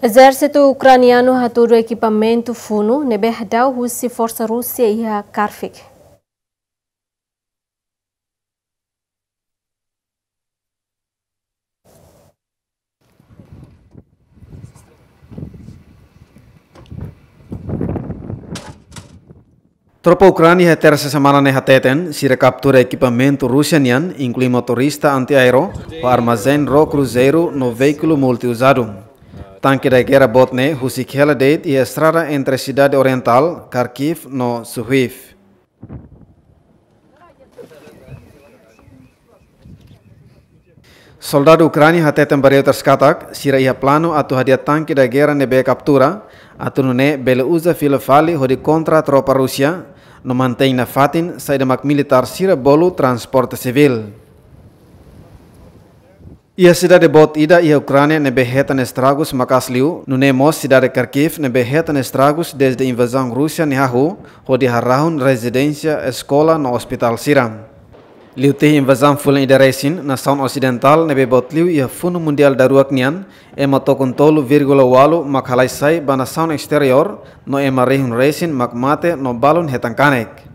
زيارة أوكرانيانو هتورو إكيبامنتو فونو نبه داو هوسي فرصة روسيا إيها كارفيك Tropa Ucrânia terça semana ne hateten, sira captura equipamento russanian, inclui motorista antiaero, o armazém ro cruzeiro no veículo multiusado. Tankidai e gera botne husi khela ia e entresida entre cidade oriental, Kharkiv no Suhiv. Soldado Ukraini até tambareu terskatak, sira ia plano atu hadia tanque da guerra nebe captura, atu nune bele uza fila fali hodi kontra tropa Rusia no mantém na fatin sai da militar sira bolu transporte civil. Ia sidare bot ida ia Ucrânia nebe hetan estragos makasliu, nune mos sidare Kharkiv ne behetan estragus desde invasão Rússia nihahu, hodi harrahun residência, escola no hospital Siram. Liuti invasion full ida resin na saun occidental ne bot liu ia funu mundial daruak nian, ema tokun tolu virgula walu sai bana saun exterior no ema rehun resin makmate no balun hetan kanek.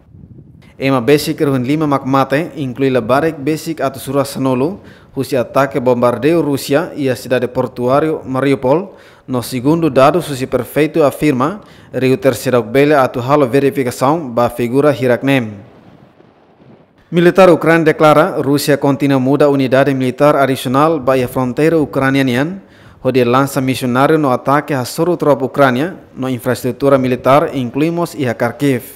Ema basic ruhin lima makmate inclui la barek basic atau surah senolo husi ataque bombardeo Rusia ia a de portuario Mariupol. No segundo dado, susi perfeito afirma Rio terceira bele atu halo verificação ba figura Hiraknem. Militar Ukraina declara Rusia continua muda unidade militar adicional ba a fronteira ucraniana onde lansa missionário no atake a soro tropa Ucrânia no infraestrutura militar, inklui e a Kharkiv.